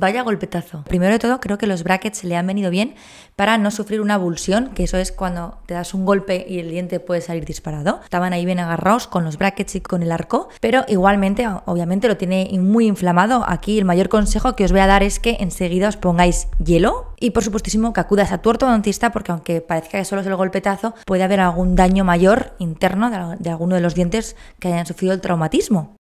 Vaya golpetazo. Primero de todo, creo que los brackets le han venido bien para no sufrir una avulsión, que eso es cuando te das un golpe y el diente puede salir disparado. Estaban ahí bien agarrados con los brackets y con el arco, pero igualmente, obviamente, lo tiene muy inflamado. Aquí el mayor consejo que os voy a dar es que enseguida os pongáis hielo y, por supuestísimo, que acudas a tu ortodoncista, porque aunque parezca que solo es el golpetazo, puede haber algún daño mayor interno de alguno de los dientes que hayan sufrido el traumatismo.